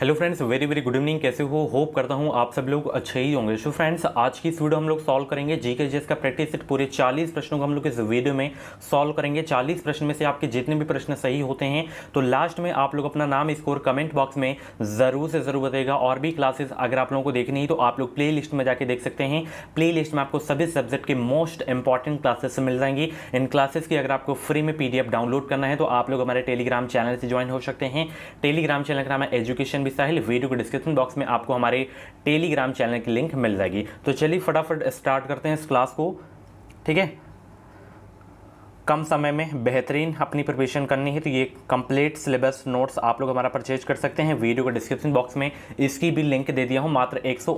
hello friends very very good evening कैसे हो hope करता हूँ आप सब लोग अच्छे ही होंगे सो फ्रेंड्स आज की इस वीडियो हम लोग सॉल्व करेंगे जीके जीएस का प्रैक्टिस सेट पूरे 40 प्रश्नों को हम लोग इस वीडियो में सॉल्व करेंगे 40 प्रश्न में से आपके जितने भी प्रश्न सही होते हैं तो लास्ट में आप लोग अपना नाम स्कोर कमेंट बॉक्स में ज़रूर से ज़रूर बताएगा और भी क्लासेज अगर आप लोगों को देखनी है तो आप लोग प्ले लिस्ट में जाके देख सकते हैं प्ले लिस्ट में आपको सभी सब्जेक्ट के मोस्ट इंपॉर्टेंट क्लासेस मिल जाएंगी इन क्लासेस की अगर आपको फ्री में पी डाउनलोड करना है तो आप लोग हमारे टेलीग्राम चैनल से ज्वाइन हो सकते हैं टेलीग्राम चैनल का नाम है एजुकेशन भी साहिल वीडियो के डिस्क्रिप्शन बॉक्स में आपको हमारे टेलीग्राम चैनल की लिंक मिल जाएगी तो चलिए फटाफट स्टार्ट करते हैं इस क्लास को ठीक है कम समय में बेहतरीन अपनी प्रिपरेशन करनी है तो ये कंप्लीट सिलेबस नोट्स आप लोग हमारा परचेज कर सकते हैं वीडियो के डिस्क्रिप्शन बॉक्स में इसकी भी लिंक दे दिया हूँ मात्र एक सौ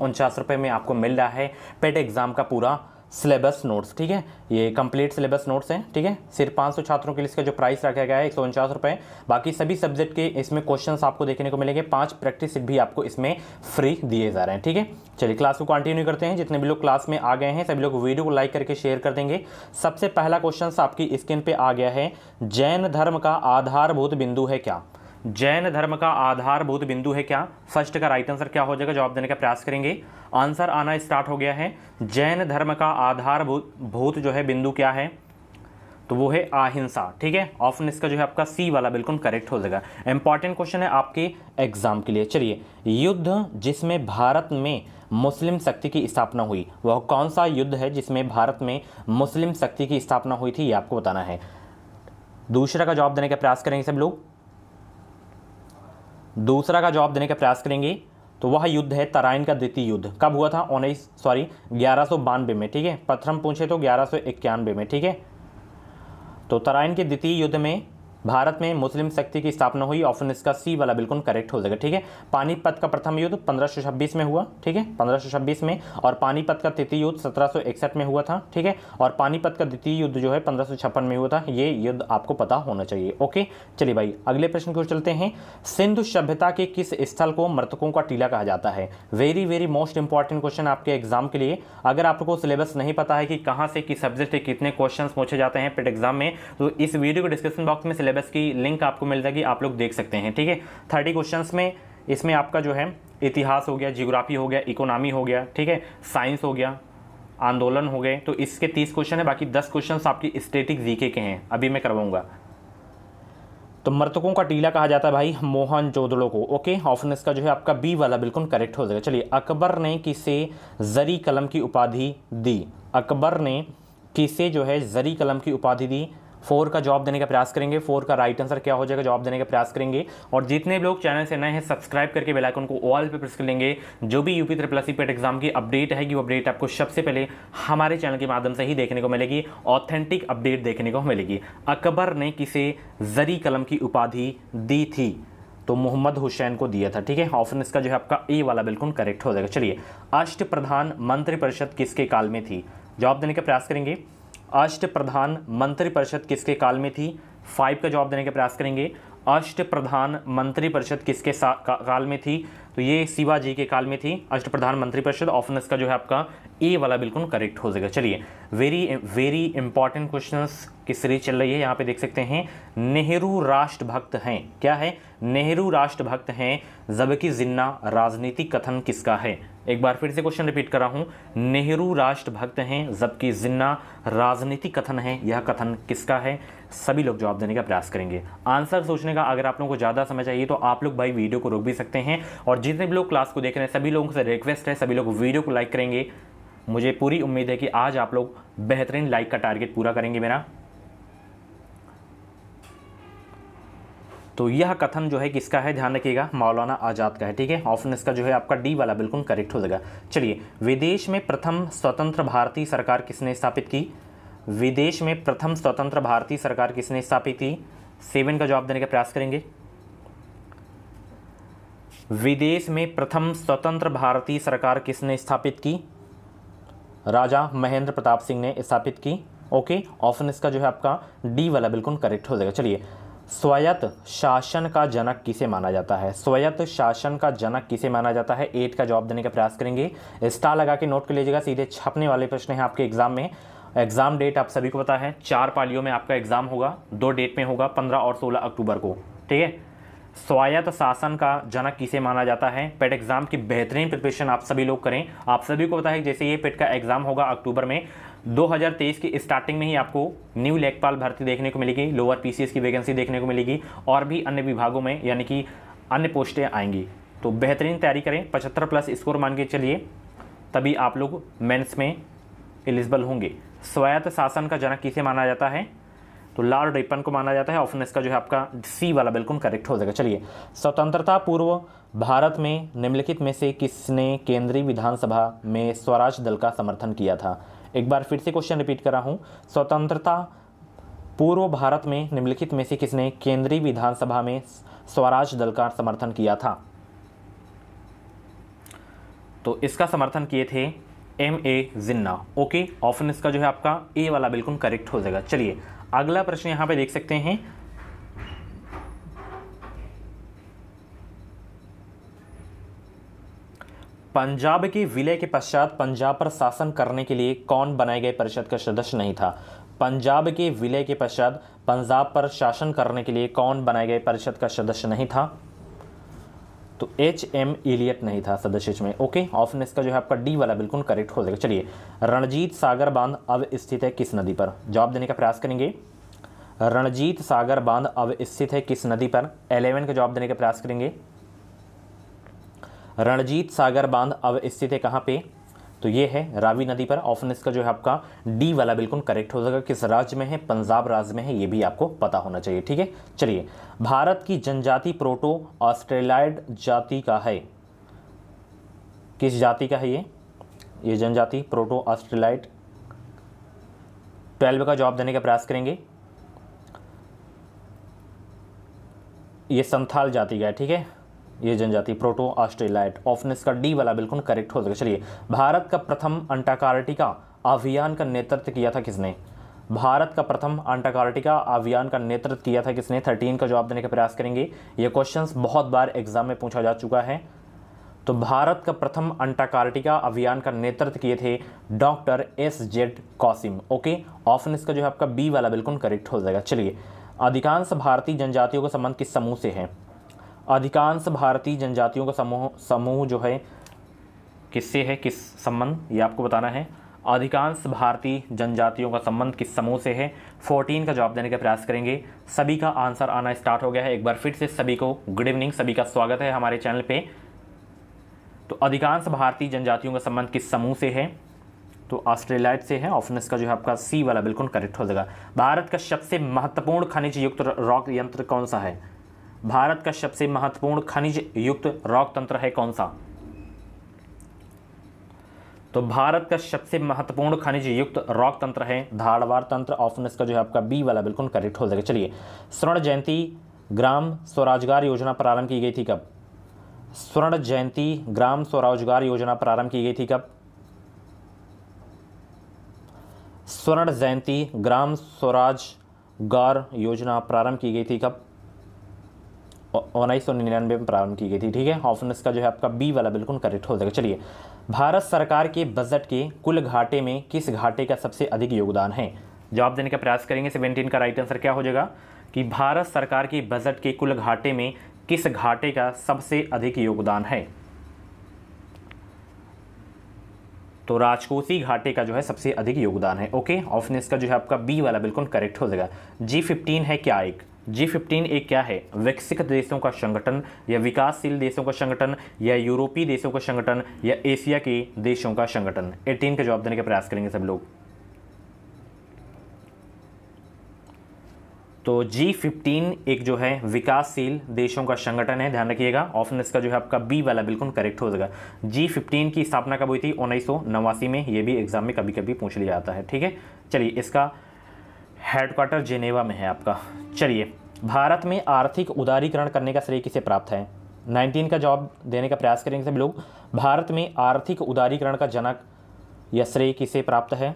में आपको मिल रहा है पेट एग्ज़ाम का पूरा सिलेबस नोट्स ठीक है ये कंप्लीट सिलेबस नोट्स हैं ठीक है सिर्फ पाँच सौ छात्रों के लिए इसका जो प्राइस रखा गया है एक सौ उनचास रुपये बाकी सभी सब्जेक्ट के इसमें क्वेश्चन आपको देखने को मिलेंगे पाँच प्रैक्टिस भी आपको इसमें फ्री दिए जा रहे हैं ठीक है चलिए क्लास को कंटिन्यू करते हैं जितने भी लोग क्लास में आ गए हैं सभी लोग वीडियो को लाइक करके शेयर कर देंगे सबसे पहला क्वेश्चन आपकी स्क्रीन पर आ गया है जैन धर्म का आधारभूत बिंदु है क्या जैन धर्म का आधारभूत बिंदु है क्या फर्स्ट का राइट आंसर क्या हो जाएगा जवाब देने का प्रयास करेंगे आंसर आना स्टार्ट हो गया है जैन धर्म का आधारभूत भूत जो है बिंदु क्या है तो वो है अहिंसा ठीक है ऑप्शन इसका जो है आपका सी वाला बिल्कुल करेक्ट हो जाएगा इंपॉर्टेंट क्वेश्चन है आपके एग्जाम के लिए चलिए युद्ध जिसमें भारत में मुस्लिम शक्ति की स्थापना हुई वह कौन सा युद्ध है जिसमें भारत में मुस्लिम शक्ति की स्थापना हुई थी ये आपको बताना है दूसरा का जवाब देने का प्रयास करेंगे सब लोग दूसरा का जवाब देने का प्रयास करेंगे तो वह युद्ध है तराइन का द्वितीय युद्ध कब हुआ था उन्नीस सॉरी ग्यारह में ठीक है प्रथम पूछे तो ग्यारह में ठीक है तो तराइन के द्वितीय युद्ध में भारत में मुस्लिम शक्ति की स्थापना हुई ऑप्शन इसका सी वाला बिल्कुल करेक्ट हो जाएगा ठीक है पानीपत का प्रथम युद्ध छब्बीस में हुआ ठीक है छब्बीस में और पानीपत का तृतीय युद्ध 1761 में हुआ था ठीक है और पानीपत का द्वितीय युद्ध जो है छप्पन में हुआ था ये युद्ध आपको पता होना चाहिए ओके चलिए भाई अगले प्रश्न की ओर चलते हैं सिंधु सभ्यता के किस स्थल को मृतकों का टीला कहा जाता है very very most important question आपके एग्जाम के लिए अगर आपको सिलेबस नहीं पता है कि कहाँ से किस सब्जेक्ट के कितने क्वेश्चन पूछे जाते हैं पेट एग्जाम में तो इस वीडियो को डिस्क्रिप्शन बॉक्स में सिलेबस की लिंक आपको मिल जाएगी आप लोग देख सकते हैं ठीक है थर्टी क्वेश्चन में इसमें आपका जो है इतिहास हो गया जियोग्राफी हो गया इकोनॉमी हो गया ठीक है साइंस हो गया आंदोलन हो गए तो इसके तीस क्वेश्चन है बाकी दस क्वेश्चन आपकी स्टेटिक जीके के हैं अभी मैं करवाऊंगा तो मृतकों का टीला कहा जाता है भाई मोहन जोदड़ो को ओके ऑप्शन इसका जो है आपका बी वाला बिल्कुल करेक्ट हो जाएगा चलिए अकबर ने किसे जरी कलम की उपाधि दी अकबर ने किसे जो है जरी कलम की उपाधि दी फोर का जॉब देने का प्रयास करेंगे फोर का राइट आंसर क्या हो जाएगा जॉब देने का प्रयास करेंगे और जितने लोग चैनल से नए हैं सब्सक्राइब करके आइकन को ऑल पे प्रेस कर लेंगे जो भी UP triple C PET exam की अपडेट है कि वो अपडेट आपको सबसे पहले हमारे चैनल के माध्यम से ही देखने को मिलेगी ऑथेंटिक अपडेट देखने को मिलेगी अकबर ने किसे जरी कलम की उपाधि दी थी तो मोहम्मद हुसैन को दिया था ठीक है ऑप्शन इसका जो है आपका ए वाला बिल्कुल करेक्ट हो जाएगा चलिए अष्ट प्रधान मंत्री परिषद किसके काल में थी जवाब देने का प्रयास करेंगे अष्ट प्रधान मंत्री परिषद किसके काल में थी फाइव का जवाब देने का प्रयास करेंगे अष्ट प्रधान मंत्री परिषद किसके का, काल में थी तो ये शिवा जी के काल में थी अष्ट प्रधान मंत्री परिषद का जो है आपका ए वाला बिल्कुल करेक्ट हो जाएगा चलिए वेरी वेरी इंपॉर्टेंट क्वेश्चन की सीरीज चल रही है यहाँ पे देख सकते हैं नेहरू राष्ट्र भक्त हैं क्या है नेहरू राष्ट्र भक्त हैं जबकि जिन्ना राजनीतिक कथन किसका है एक बार फिर से क्वेश्चन रिपीट करा हूं नेहरू राष्ट्रभक्त हैं जबकि जिन्ना राजनीतिक कथन है यह कथन किसका है सभी लोग जवाब देने का प्रयास करेंगे आंसर सोचने का अगर आप लोगों को ज़्यादा समय चाहिए तो आप लोग भाई वीडियो को रोक भी सकते हैं और जितने भी लोग क्लास को देख रहे हैं सभी लोगों से रिक्वेस्ट है सभी लोग वीडियो को लाइक करेंगे मुझे पूरी उम्मीद है कि आज आप लोग बेहतरीन लाइक का टारगेट पूरा करेंगे मेरा तो यह कथन जो है किसका है ध्यान रखिएगा मौलाना आज़ाद का है ठीक है ऑप्शन इसका जो है आपका डी वाला बिल्कुल करेक्ट हो जाएगा चलिए विदेश में प्रथम स्वतंत्र भारतीय सरकार किसने स्थापित की विदेश में प्रथम स्वतंत्र भारतीय सरकार किसने स्थापित की सेवन का जवाब देने का प्रयास करेंगे विदेश में प्रथम स्वतंत्र भारतीय सरकार किसने स्थापित की राजा महेंद्र प्रताप सिंह ने स्थापित की ओके ऑप्शन इसका जो है आपका डी वाला बिल्कुल करेक्ट हो जाएगा चलिए स्वायत्त शासन का जनक किसे माना जाता है स्वायत्त शासन का जनक किसे माना जाता है एट का जवाब देने का प्रयास करेंगे स्टार लगा के नोट कर लीजिएगा सीधे छपने वाले प्रश्न हैं आपके एग्जाम में एग्जाम डेट आप सभी को पता है चार पालियों में आपका एग्जाम होगा दो डेट में होगा पंद्रह और सोलह अक्टूबर को ठीक है स्वायत्त शासन का जनक किसे माना जाता है पेट एग्ज़ाम की बेहतरीन प्रिपरेशन आप सभी लोग करें आप सभी को पता है जैसे ये पेट का एग्ज़ाम होगा अक्टूबर में 2023 की स्टार्टिंग में ही आपको न्यू लेखपाल भर्ती देखने को मिलेगी लोअर पीसीएस की वैकेंसी देखने को मिलेगी और भी अन्य विभागों में यानी कि अन्य पोस्टें आएंगी तो बेहतरीन तैयारी करें पचहत्तर प्लस स्कोर मान के चलिए तभी आप लोग मेंस में एलिजिबल होंगे स्वायत्त शासन का जनक किसे माना जाता है तो लाल रिपन को माना जाता है ऑप्शन इसका जो है आपका सी वाला बिल्कुल करेक्ट हो जाएगा चलिए स्वतंत्रता पूर्व भारत में निम्नलिखित में से किसने केंद्रीय विधानसभा में स्वराज दल का समर्थन किया था एक बार फिर से क्वेश्चन रिपीट कर रहा हूँ स्वतंत्रता पूर्व भारत में निम्नलिखित में से किसने केंद्रीय विधानसभा में स्वराज दल का समर्थन किया था तो इसका समर्थन किए थे M A Jinnah okay option इसका जो है आपका ए वाला बिल्कुल करेक्ट हो जाएगा चलिए अगला प्रश्न यहाँ पे देख सकते हैं पंजाब के विलय के पश्चात पंजाब पर शासन करने के लिए कौन बनाए गए परिषद का सदस्य नहीं था पंजाब के विलय के पश्चात पंजाब पर शासन करने के लिए कौन बनाए गए परिषद का सदस्य नहीं था तो एच एम इलियट नहीं था सदस्य में ओके ऑप्शन इसका जो है आपका डी वाला बिल्कुल करेक्ट हो जाएगा चलिए रणजीत सागर बांध अब स्थित है किस नदी पर जवाब देने का प्रयास करेंगे रणजीत सागर बांध अब स्थित है किस नदी पर एलेवन का जवाब देने का प्रयास करेंगे रणजीत सागर बांध अब स्थित है कहाँ पे तो ये है रावी नदी पर ऑप्शन इसका जो है आपका डी वाला बिल्कुल करेक्ट हो जाएगा किस राज्य में है पंजाब राज्य में है ये भी आपको पता होना चाहिए ठीक है चलिए भारत की जनजाति प्रोटो ऑस्ट्रेलाइड जाति का है किस जाति का है ये ये जनजाति प्रोटो ऑस्ट्रेलाइड ट्वेल्व का जवाब देने का प्रयास करेंगे ये संथाल जाति का है ठीक है ये जनजाति प्रोटो ऑस्ट्रेलाइट ऑफन इसका डी वाला बिल्कुल करेक्ट हो जाएगा चलिए भारत का प्रथम अंटार्कटिका अभियान का नेतृत्व किया था किसने भारत का प्रथम अंटार्कटिका अभियान का नेतृत्व किया था किसने थर्टीन का जवाब देने का प्रयास करेंगे ये क्वेश्चन बहुत बार एग्जाम में पूछा जा चुका है तो भारत का प्रथम अंटार्कटिका अभियान का नेतृत्व किए थे doctor S Z Qasim okay option इसका जो है आपका बी वाला बिल्कुल करेक्ट हो जाएगा चलिए अधिकांश भारतीय जनजातियों का संबंध किस समूह से है अधिकांश भारतीय जनजातियों का समूह समूह जो है किससे है किस संबंध ये आपको बताना है अधिकांश भारतीय जनजातियों का संबंध किस समूह से है 14 का जवाब देने का प्रयास करेंगे सभी का आंसर आना स्टार्ट हो गया है एक बार फिर से सभी को गुड इवनिंग सभी का स्वागत है हमारे चैनल पे तो अधिकांश भारतीय जनजातियों का संबंध किस समूह से है तो ऑस्ट्रेलियाइट से है ऑफनेस का जो है आपका सी वाला बिल्कुल करेक्ट हो जाएगा भारत का सबसे महत्वपूर्ण खनिज युक्त रॉक यंत्र कौन सा है भारत का सबसे महत्वपूर्ण खनिज युक्त रॉक तंत्र है कौन सा तो भारत का सबसे महत्वपूर्ण खनिज युक्त रॉक तंत्र है धारवार तंत्र ऑप्शन का जो है आपका बी वाला बिल्कुल करेक्ट हो जाएगा चलिए स्वर्ण जयंती ग्राम स्वरोजगार योजना प्रारंभ की गई थी कब स्वर्ण जयंती ग्राम स्वरोजगार योजना प्रारंभ की गई थी कब स्वर्ण जयंती ग्राम स्वराजगार योजना प्रारंभ की गई थी कब उन्नीस सौ निन्यानवे में प्रारंभ की गई थी ठीक है ऑप्शन इसका जो है आपका बी वाला बिल्कुल करेक्ट हो जाएगा चलिए भारत सरकार के बजट के कुल घाटे में किस घाटे का सबसे अधिक योगदान है जवाब देने का प्रयास करेंगे सेवेंटीन का राइट आंसर क्या हो जाएगा कि भारत सरकार के बजट के कुल घाटे में किस घाटे का सबसे अधिक योगदान है तो राजकोषीय घाटे का जो है सबसे अधिक योगदान है ओके ऑप्शन इसका जो है आपका बी वाला बिल्कुल करेक्ट हो जाएगा जी फिफ्टीन है क्या एक जी फिफ्टीन एक क्या है विकसित देशों का संगठन या विकासशील देशों का संगठन या यूरोपीय देशों का संगठन या एशिया के देशों का संगठन एटीन का जवाब देने का प्रयास करेंगे सब लोग तो जी फिफ्टीन एक जो है विकासशील देशों का संगठन है ध्यान रखिएगा ऑप्शन इसका जो है आपका बी वाला बिल्कुल करेक्ट हो जाएगा जी फिफ्टीन की स्थापना कब हुई थी उन्नीस में ये भी एग्जाम में कभी कभी पूछ लिया जाता है ठीक है चलिए इसका हेडक्वार्टर जेनेवा में है आपका चलिए भारत में आर्थिक उदारीकरण करने का श्रेय किसे प्राप्त है 19 का जवाब देने का प्रयास करेंगे सभी लोग भारत में आर्थिक उदारीकरण का जनक यह श्रेय किसे प्राप्त है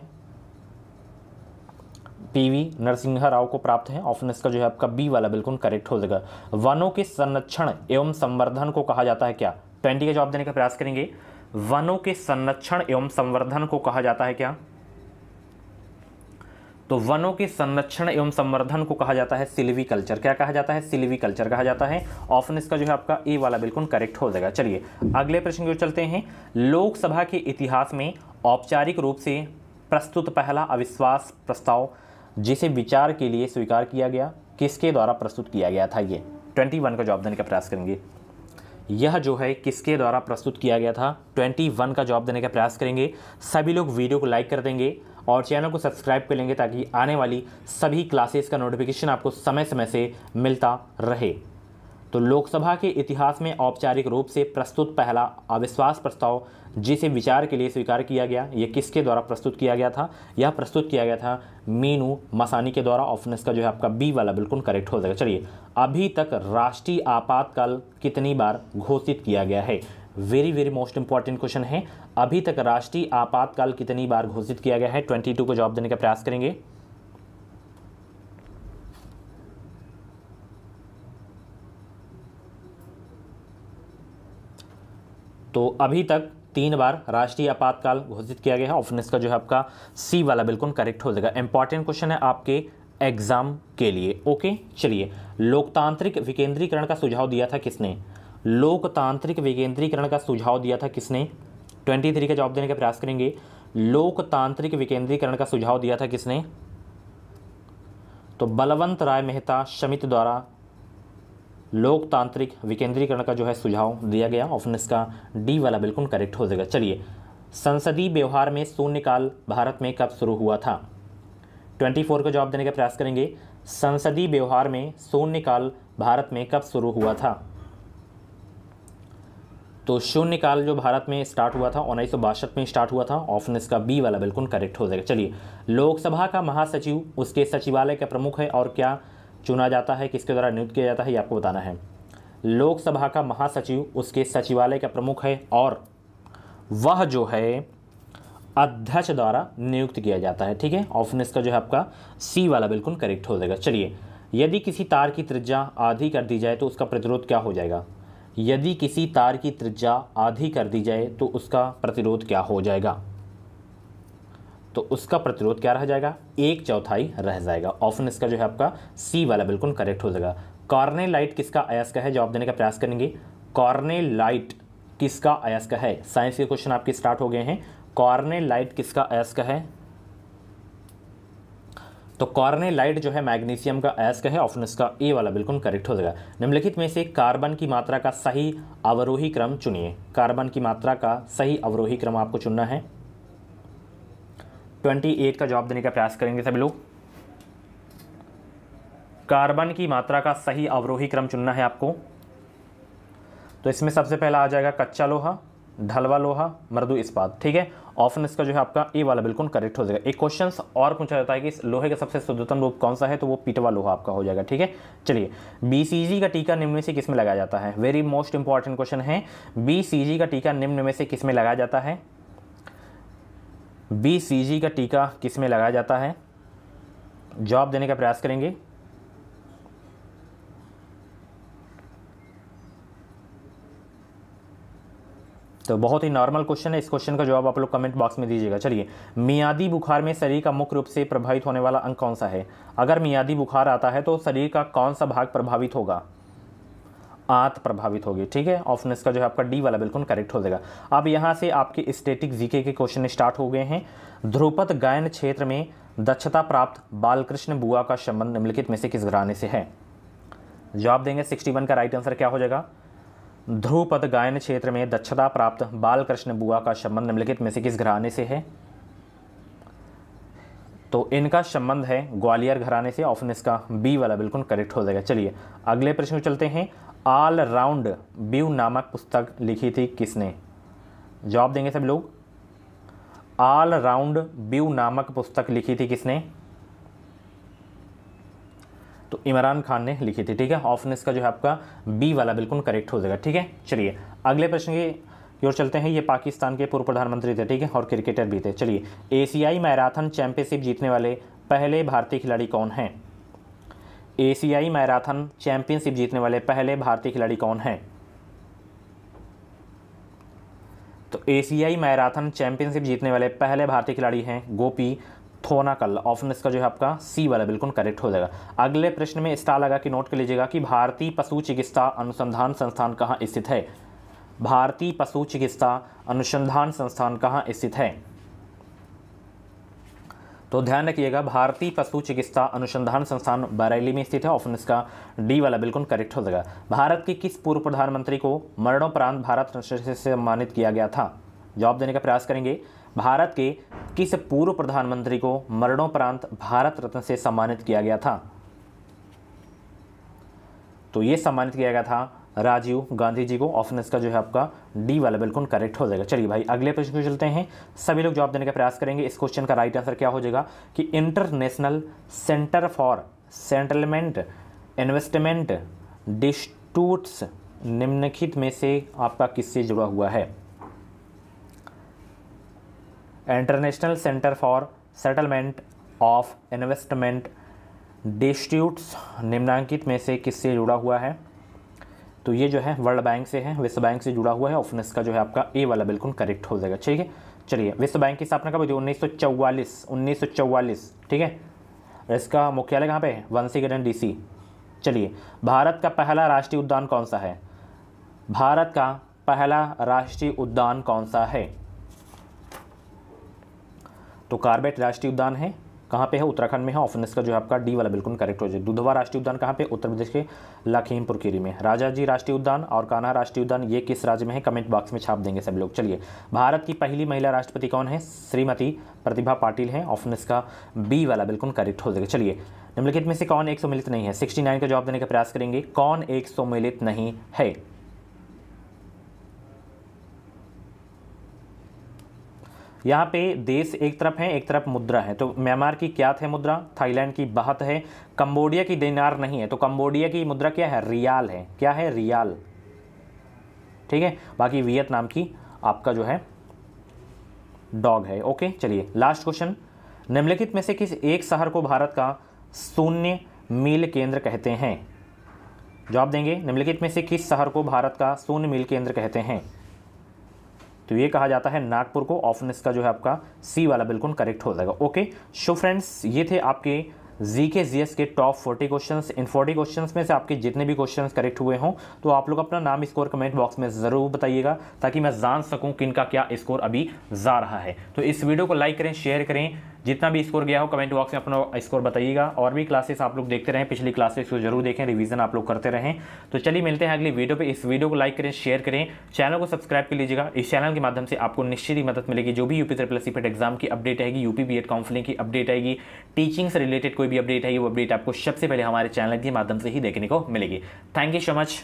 पीवी नरसिंह राव को प्राप्त है ऑप्शन इसका जो है आपका बी वाला बिल्कुल करेक्ट हो जाएगा वनों के संरक्षण एवं संवर्धन को कहा जाता है क्या ट्वेंटी का जवाब देने का प्रयास करेंगे वनों के संरक्षण एवं संवर्धन को कहा जाता है क्या तो वनों के संरक्षण एवं संवर्धन को कहा जाता है सिल्वी कल्चर क्या कहा जाता है सिल्वी कल्चर कहा जाता है ऑप्शन इसका जो है आपका ए वाला बिल्कुल करेक्ट हो जाएगा चलिए अगले प्रश्न की ओर चलते हैं लोकसभा के इतिहास में औपचारिक रूप से प्रस्तुत पहला अविश्वास प्रस्ताव जिसे विचार के लिए स्वीकार किया गया किसके द्वारा प्रस्तुत किया गया था ये ट्वेंटी वन का जवाब देने का प्रयास करेंगे यह जो है किसके द्वारा प्रस्तुत किया गया था 21 का जवाब देने का प्रयास करेंगे सभी लोग वीडियो को लाइक कर देंगे और चैनल को सब्सक्राइब कर लेंगे ताकि आने वाली सभी क्लासेस का नोटिफिकेशन आपको समय समय से मिलता रहे तो लोकसभा के इतिहास में औपचारिक रूप से प्रस्तुत पहला अविश्वास प्रस्ताव जिसे विचार के लिए स्वीकार किया गया यह किसके द्वारा प्रस्तुत किया गया था यह प्रस्तुत किया गया था मीनू मसानी के द्वारा ऑप्शन इसका जो है आपका बी वाला बिल्कुल करेक्ट हो जाएगा चलिए अभी तक राष्ट्रीय आपातकाल कितनी बार घोषित किया गया है very very most important question है अभी तक राष्ट्रीय आपातकाल कितनी बार घोषित किया गया है ट्वेंटी टू को जवाब देने का प्रयास करेंगे तो अभी तक तीन बार राष्ट्रीय आपातकाल घोषित किया गया है ऑप्शन इसका जो है आपका सी वाला बिल्कुल करेक्ट हो जाएगा इंपॉर्टेंट क्वेश्चन है आपके एग्जाम के लिए ओके चलिए लोकतांत्रिक विकेंद्रीकरण का सुझाव दिया था किसने लोकतांत्रिक विकेंद्रीकरण का सुझाव दिया था किसने 23 का जवाब देने का प्रयास करेंगे लोकतांत्रिक विकेंद्रीकरण का सुझाव दिया था किसने तो बलवंत राय मेहता समिति द्वारा लोकतांत्रिक विकेंद्रीकरण का जो है सुझाव दिया गया ऑप्शन इसका डी वाला बिल्कुल करेक्ट हो जाएगा चलिए संसदीय व्यवहार में शून्यकाल भारत में कब शुरू हुआ था 24 का जवाब देने का प्रयास करेंगे संसदीय व्यवहार में शून्यकाल भारत में कब शुरू हुआ था तो शून्यकाल जो भारत में स्टार्ट हुआ था उन्नीस में स्टार्ट हुआ था ऑप्शन इसका बी वाला बिल्कुल करेक्ट हो जाएगा चलिए लोकसभा का महासचिव उसके सचिवालय का प्रमुख है और क्या चुना जाता है किसके द्वारा नियुक्त किया जाता है ये आपको बताना है लोकसभा का महासचिव उसके सचिवालय का प्रमुख है और वह जो है अध्यक्ष द्वारा नियुक्त किया जाता है ठीक है ऑप्शन इसका जो है आपका सी वाला बिल्कुल करेक्ट हो जाएगा चलिए यदि किसी तार की त्रिज्या आधी कर दी जाए तो उसका प्रतिरोध क्या हो जाएगा यदि किसी तार की त्रिज्या आधी कर दी जाए तो उसका प्रतिरोध क्या हो जाएगा तो उसका प्रतिरोध क्या रह जाएगा एक चौथाई रह जाएगा ऑप्शन इसका जो है आपका सी वाला बिल्कुल करेक्ट हो जाएगा कॉर्ने लाइट किसका अयस्क है जवाब देने का प्रयास करेंगे कॉर्ने लाइट किसका अयस्क है साइंस के क्वेश्चन आपके स्टार्ट हो गए हैं कॉर्ने लाइट किसका अयस्क है तो कॉर्नेलाइट जो है मैग्नीशियम का एस का है ऑप्शन इसका ए वाला बिल्कुल करेक्ट हो जाएगा निम्नलिखित में से कार्बन की मात्रा का सही अवरोही क्रम चुनिए कार्बन की मात्रा का सही अवरोही क्रम आपको चुनना है ट्वेंटी एट का जवाब देने का प्रयास करेंगे सभी लोग कार्बन की मात्रा का सही अवरोही क्रम चुनना है आपको तो इसमें सबसे पहला आ जाएगा कच्चा लोहा ढलवा लोहा मृदु इस्पात ठीक है ऑप्शन इसका जो है आपका ए वाला बिल्कुल करेक्ट हो जाएगा एक क्वेश्चन और पूछा जाता है कि इस लोहे का सबसे शुद्धतम रूप कौन सा है तो वो पीटवा लोहा आपका हो जाएगा ठीक है चलिए बीसीजी का टीका निम्न में से किसमें लगाया जाता है वेरी मोस्ट इंपॉर्टेंट क्वेश्चन है बीसीजी का टीका निम्न में से किसमें लगाया जाता है बीसीजी का टीका किसमें लगाया जाता है जवाब देने का प्रयास करेंगे तो बहुत ही नॉर्मल क्वेश्चन है इस क्वेश्चन का जवाब आप लोग कमेंट बॉक्स में दीजिएगा चलिए मियादी बुखार में शरीर का मुख्य रूप से प्रभावित होने वाला अंग कौन सा है अगर मियादी बुखार आता है तो शरीर का कौन सा भाग प्रभावित होगा आंत प्रभावित होगी ठीक है ऑप्शन इसका जो है आपका डी वाला बिल्कुल करेक्ट हो जाएगा अब यहाँ से आपके स्टेटिक जीके के क्वेश्चन स्टार्ट हो गए हैं ध्रुपद गायन क्षेत्र में दक्षता प्राप्त बालकृष्ण बुआ का संबंध निम्नलिखित में से किस घराने से है जवाब देंगे वन का राइट आंसर क्या हो जाएगा ध्रुवपद गायन क्षेत्र में दक्षता प्राप्त बालकृष्ण बुआ का संबंध निम्नलिखित में से किस घराने से है तो इनका संबंध है ग्वालियर घराने से ऑप्शन इसका बी वाला बिल्कुल करेक्ट हो जाएगा चलिए अगले प्रश्न चलते हैं ऑल राउंड ब्यू नामक पुस्तक लिखी थी किसने जवाब देंगे सब लोग ऑल राउंड ब्यू नामक पुस्तक लिखी थी किसने तो इमरान खान ने लिखी थी ठीक है ऑप्शन इसका जो है आपका बी वाला बिल्कुल करेक्ट हो जाएगा ठीक है चलिए अगले प्रश्न की ओर चलते हैं ये पाकिस्तान के पूर्व प्रधानमंत्री थे ठीक है और क्रिकेटर भी थे चलिए एशियाई मैराथन चैंपियनशिप जीतने वाले पहले भारतीय खिलाड़ी कौन हैं एशियाई मैराथन चैंपियनशिप जीतने वाले पहले भारतीय खिलाड़ी कौन हैं तो एशियाई मैराथन चैंपियनशिप जीतने वाले पहले भारतीय खिलाड़ी हैं गोपी थोनाकल ऑप्शन इसका जो है आपका सी वाला बिल्कुल करेक्ट हो जाएगा अगले प्रश्न में स्टार लगा कि नोट कर लीजिएगा कि भारतीय पशु चिकित्सा अनुसंधान संस्थान कहाँ स्थित है भारतीय पशु चिकित्सा अनुसंधान संस्थान कहाँ स्थित है तो ध्यान रखिएगा भारतीय पशु चिकित्सा अनुसंधान संस्थान बरेली में स्थित है ऑप्शन इसका डी वाला बिल्कुल करेक्ट हो जाएगा भारत के किस पूर्व प्रधानमंत्री को मरणोपरांत भारत से सम्मानित किया गया था जवाब देने का प्रयास करेंगे भारत के किस पूर्व प्रधानमंत्री को मरणोपरांत भारत रत्न से सम्मानित किया गया था तो ये सम्मानित किया गया था राजीव गांधी जी को ऑप्शन इसका जो है आपका डी वाला बिल्कुल करेक्ट हो जाएगा चलिए भाई अगले प्रश्न को चलते हैं सभी लोग जवाब देने का प्रयास करेंगे इस क्वेश्चन का राइट आंसर क्या हो जाएगा कि international centre for settlement investment disputes निम्नलिखित में से आपका किससे जुड़ा हुआ है international centre for settlement of investment disputes निम्नांकित में से किससे जुड़ा हुआ है तो ये जो है वर्ल्ड बैंक से है विश्व बैंक से जुड़ा हुआ है ऑफन का जो है आपका ए वाला बिल्कुल करेक्ट हो जाएगा ठीक है चलिए विश्व बैंक की स्थापना कब हुई थी उन्नीस उन्नीस ठीक है इसका मुख्यालय कहाँ पे है वंशीकरण डीसी चलिए भारत का पहला राष्ट्रीय उद्यान कौन सा है भारत का पहला राष्ट्रीय उद्यान कौन सा है तो कारबेट राष्ट्रीय उद्यान है कहाँ पे है उत्तराखंड में है ऑप्शन का जो है आपका डी वाला बिल्कुल करेक्ट हो जाए दुधवा राष्ट्रीय उद्यान कहाँ पे उत्तर प्रदेश के लखीमपुर खीरी में राजा जी राष्ट्रीय उद्यान और कान्हा राष्ट्रीय उद्यान ये किस राज्य में है कमेंट बॉक्स में छाप देंगे सब लोग चलिए भारत की पहली महिला राष्ट्रपति कौन है श्रीमती प्रतिभा पाटिल है ऑप्शन का बी वाला बिल्कुल करेक्ट हो जाएगा चलिए निम्नलिखित में से कौन एक सम्मिलित नहीं है सिक्सटी का जवाब देने का प्रयास करेंगे कौन एक सम्मिलित नहीं है यहाँ पे देश एक तरफ है एक तरफ मुद्रा है तो म्यांमार की क्या थे मुद्रा थाईलैंड की बहत है कंबोडिया की दिनार नहीं है तो कंबोडिया की मुद्रा क्या है रियाल है क्या है रियाल ठीक है बाकी वियतनाम की आपका जो है डॉग है ओके चलिए लास्ट क्वेश्चन निम्नलिखित में से किस एक शहर को भारत का शून्य मील केंद्र कहते हैं जवाब देंगे निम्नलिखित में से किस शहर को भारत का शून्य मील केंद्र कहते हैं तो ये कहा जाता है नागपुर को ऑप्शन इसका जो है आपका सी वाला बिल्कुल करेक्ट हो जाएगा ओके सो फ्रेंड्स ये थे आपके जी के जी एस के टॉप फोर्टी क्वेश्चन इन फोर्टी क्वेश्चन में से आपके जितने भी क्वेश्चन करेक्ट हुए हों तो आप लोग अपना नाम स्कोर कमेंट बॉक्स में ज़रूर बताइएगा ताकि मैं जान सकूं किनका क्या स्कोर अभी जा रहा है तो इस वीडियो को लाइक करें शेयर करें जितना भी स्कोर गया हो कमेंट बॉक्स में अपना स्कोर बताइएगा और भी क्लासेस आप लोग देखते रहें पिछली क्लासेस को जरूर देखें रिवीजन आप लोग करते रहें तो चलिए मिलते हैं अगली वीडियो पर इस वीडियो को लाइक करें शेयर करें चैनल को सब्सक्राइब कर लीजिएगा इस चैनल के माध्यम से आपको निश्चित ही मदद मिलेगी जो भी UP triple plus PET exam की अपडेट आएगी यूपी बी एड काउंसिलिंग की अपडेट आएगी टीचिंग से रिलेटेड कोई भी अपडेट आएगी वो अपडेट आपको सबसे पहले हमारे चैनल के माध्यम से ही देखने को मिलेगी थैंक यू सो मच